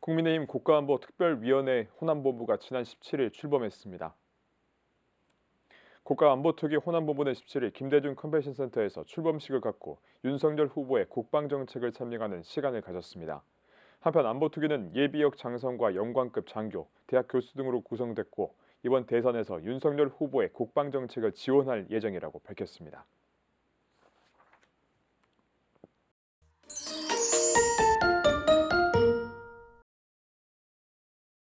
국민의힘 국가안보 특별위원회 호남본부가 지난 17일 출범했습니다. 국가안보특위 호남본부는 17일 김대중 컨벤션 센터에서 출범식을 갖고 윤석열 후보의 국방정책을 참여하는 시간을 가졌습니다. 한편 안보특위는 예비역 장성과 영광급 장교, 대학 교수 등으로 구성됐고 이번 대선에서 윤석열 후보의 국방정책을 지원할 예정이라고 밝혔습니다.